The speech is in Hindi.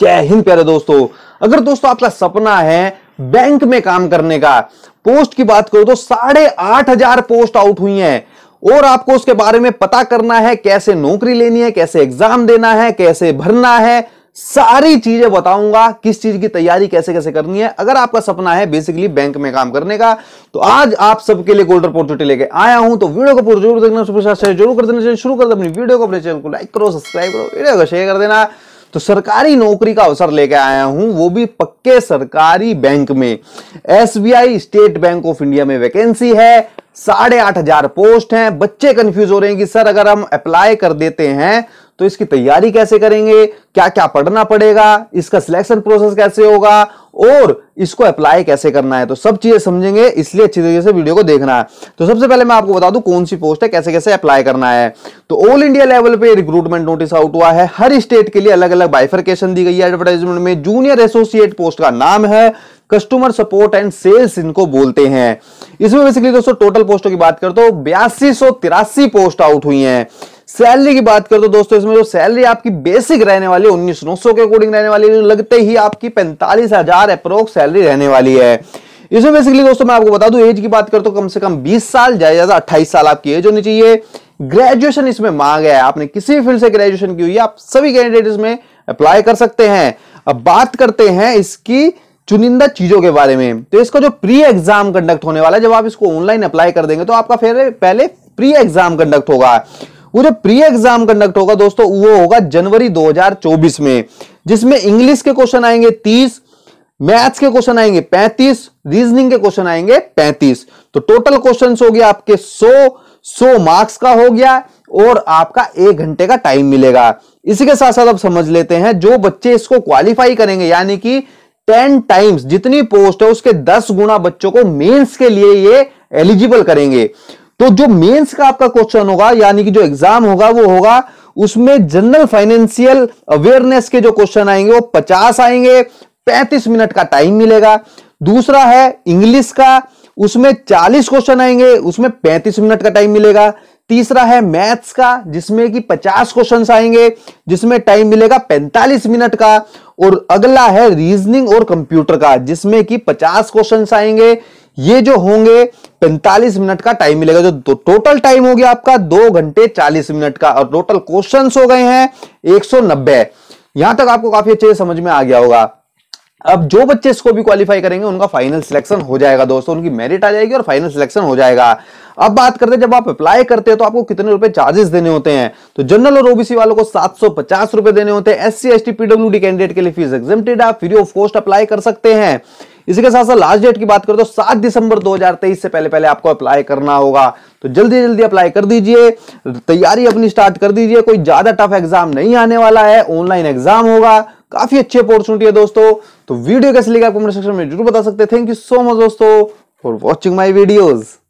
जय हिंद प्यारे दोस्तों अगर दोस्तों आपका सपना है बैंक में काम करने का पोस्ट की बात करो तो साढ़े आठ हजार पोस्ट आउट हुई हैं और आपको उसके बारे में पता करना है कैसे नौकरी लेनी है कैसे एग्जाम देना है कैसे भरना है सारी चीजें बताऊंगा किस चीज की तैयारी कैसे कैसे करनी है अगर आपका सपना है बेसिकली बैंक में काम करने का तो आज आप सबके लिए गोल्ड अपॉर्चुनिटी लेके आया हूं तो वीडियो को पूरा जरूर देखना जरूर कर देना शुरू कर देना अपनी वीडियो को अपने चैनल को लाइक करो सब्सक्राइब करो वीडियो को शेयर कर देना तो सरकारी नौकरी का अवसर लेके आया हूं वो भी पक्के सरकारी बैंक में SBI state bank of India में वैकेंसी है साढ़े आठ हजार पोस्ट हैं बच्चे कंफ्यूज हो रहे हैं कि सर अगर हम अप्लाई कर देते हैं तो इसकी तैयारी कैसे करेंगे क्या क्या पढ़ना पड़ेगा इसका सिलेक्शन प्रोसेस कैसे होगा और इसको अप्लाई कैसे करना है तो सब चीजें समझेंगे इसलिए अच्छी तरीके से वीडियो को देखना है तो सबसे पहले मैं आपको बता दूं कौन सी पोस्ट है कैसे कैसे अप्लाई करना है तो ऑल इंडिया लेवल पे रिक्रूटमेंट नोटिस आउट हुआ है हर स्टेट के लिए अलग अलग बाइफरकेशन दी गई है एडवर्टाइजमेंट में जूनियर एसोसिएट पोस्ट का नाम है कस्टमर सपोर्ट एंड सेल्स इनको बोलते हैं इसमें बेसिकली दोस्तों टोटल पोस्टों की बात कर तो बयासी पोस्ट आउट हुई हैं सैलरी की बात कर तो दोस्तों इसमें जो सैलरी आपकी बेसिक रहने वाली है उन्नीस के अकॉर्डिंग रहने वाली है लगते ही आपकी पैंतालीस हजार अप्रोक्स सैलरी रहने वाली है इसमें बेसिकली दोस्तों मैं आपको बता दूं एज की बात कर तो कम से कम बीस साल ज्यादा ज्यादा अट्ठाईस साल आपकी एज होनी चाहिए ग्रेजुएशन इसमें मांग है आपने किसी भी फील्ड से ग्रेजुएशन की हुई है आप सभी कैंडिडेट इसमें अप्लाई कर सकते हैं अब बात करते हैं इसकी चुनिंदा चीजों के बारे में तो इसका जो प्री एग्जाम कंडक्ट होने वाला है जब आप इसको ऑनलाइन अप्लाई कर देंगे तो आपका फिर पहले प्री एग्जाम कंडक्ट होगा वो जो प्री एग्जाम कंडक्ट होगा दोस्तों वो होगा जनवरी 2024 में जिसमें इंग्लिश के क्वेश्चन आएंगे 30 मैथ्स के क्वेश्चन आएंगे 35 रीजनिंग के क्वेश्चन आएंगे 35 तो टोटल क्वेश्चन हो गया आपके 100 100 मार्क्स का हो गया और आपका एक घंटे का टाइम मिलेगा इसी के साथ साथ आप समझ लेते हैं जो बच्चे इसको क्वालिफाई करेंगे यानी कि टेन टाइम्स जितनी पोस्ट है उसके दस गुना बच्चों को मेंस के लिए ये एलिजिबल करेंगे तो जो मेंस का आपका क्वेश्चन होगा यानी कि जो एग्जाम होगा वो होगा उसमें जनरल फाइनेंशियल अवेयरनेस के जो क्वेश्चन आएंगे वो पचास आएंगे पैंतीस मिनट का टाइम मिलेगा दूसरा है इंग्लिश का उसमें चालीस क्वेश्चन आएंगे उसमें पैंतीस मिनट का टाइम मिलेगा तीसरा है मैथ्स का जिसमें कि पचास क्वेश्चन आएंगे जिसमें टाइम मिलेगा पैंतालीस मिनट का और अगला है रीजनिंग और कंप्यूटर का जिसमें कि 50 क्वेश्चन आएंगे ये जो होंगे 45 मिनट का टाइम मिलेगा जो तो टोटल टाइम हो गया आपका दो घंटे 40 मिनट का और टोटल क्वेश्चंस हो गए हैं 190 यहां तक आपको काफी अच्छे से समझ में आ गया होगा अब जो बच्चे इसको भी क्वालिफाई करेंगे उनका फाइनल सिलेक्शन हो जाएगा दोस्तों उनकी मेरिट आ जाएगी और फाइनल सिलेक्शन हो जाएगा अब बात करते हैं जब आप अप्लाई करते हैं तो आपको कितने रुपए चार्जेस देने होते हैं तो जनरल और ओबीसी वालों को सात सौ पचास रुपए देने होते हैं SC S T PW candidate के लिए फीस एग्जेम्प्टेड आप फ्री ऑफ कॉस्ट अप्लाई कर सकते हैं इसी के साथ साथ लास्ट डेट की बात करें तो सात दिसंबर 2023 से पहले पहले आपको अप्लाई करना होगा तो जल्दी जल्दी अप्लाई कर दीजिए तैयारी अपनी स्टार्ट कर दीजिए कोई ज्यादा टफ एग्जाम नहीं आने वाला है ऑनलाइन एग्जाम होगा काफी अच्छी अपॉर्चुनिटी है दोस्तों तो वीडियो कैसे लगा कमेंट सेक्शन में जरूर बता सकते हैं थैंक यू सो मच दोस्तों फॉर वॉचिंग माई वीडियोज़